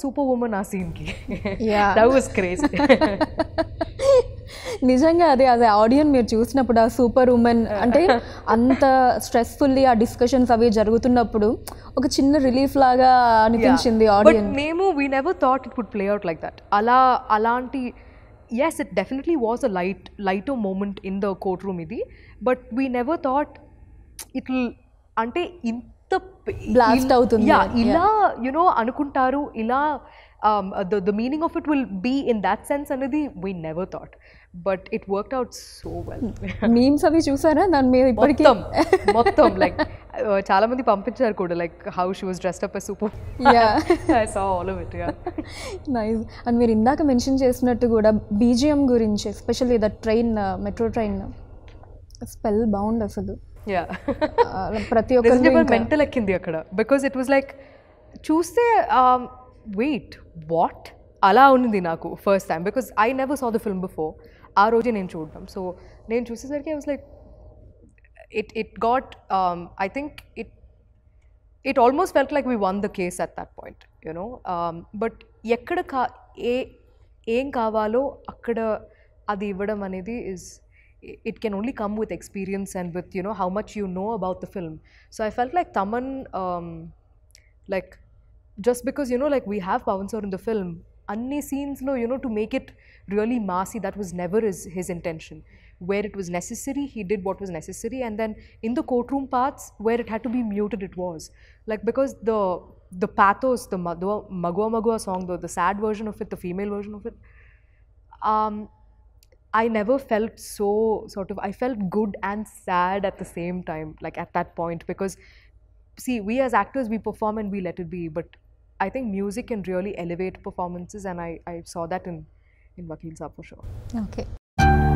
Super women ఆ scene కి నిజంగా అదే అదే ఆడియన్ మీరు చూసినప్పుడు ఆ సూపర్ ఉమెన్ అంటే అంత స్ట్రెస్ఫుల్లీ ఆ డిస్కషన్స్ అవి జరుగుతున్నప్పుడు ఒక చిన్న రిలీఫ్ లాగా అనిపించింది ఆడియన్ మేము we never thought it play out like that అలా అలాంటి yes it definitely was a light light moment in the courtroom ఇది but we never thought it అంటే ఇంత బ్లాస్ట్ అవుతుంది ఇలా యునో అనుకుంటారు ఇలా the the meaning of it will be in that sense అనేది we never thought but it work out so well memes అవి చూసారా దాని మీద ఇప్పటికీ మొత్తం లైక్ uh, చాలా మంది పంపించారు కూడా like how she was dress up super nice and మీరు ఇందాక మెన్షన్ చేసినట్టు కూడా బీజిఎం గురించి especially the train metro train spell బాగుండు అసలు ప్రతి ఒక్క మెంటల్ ఎక్కింది అక్కడ బికాస్ ఇట్ వాజ్ లైక్ చూస్తే వెయిట్ um, వాట్ అలా ఉంది నాకు first time because I never saw the film before ఆ రోజే నేను చూడడం సో నేను చూసేసరికి I was like it it got I think it it almost felt like we won the case at that point you know but ఎక్కడ కా ఏ ఏం కావాలో అక్కడ అది ఇవ్వడం అనేది is it can only come with experience and with you know how much you know about the film so i felt like taman um, like just because you know like we have pawan sir in the film any scenes no you know to make it really massy that was never his, his intention where it was necessary he did what was necessary and then in the courtroom parts where it had to be muted it was like because the the pathos the magua magua song the, the sad version of it the female version of it um, I never felt so sort of, I felt good and sad at the same time, like at that point, because see, we as actors, we perform and we let it be, but I think music can really elevate performances, and I, I saw that in, in Vakil Saab for sure. Okay.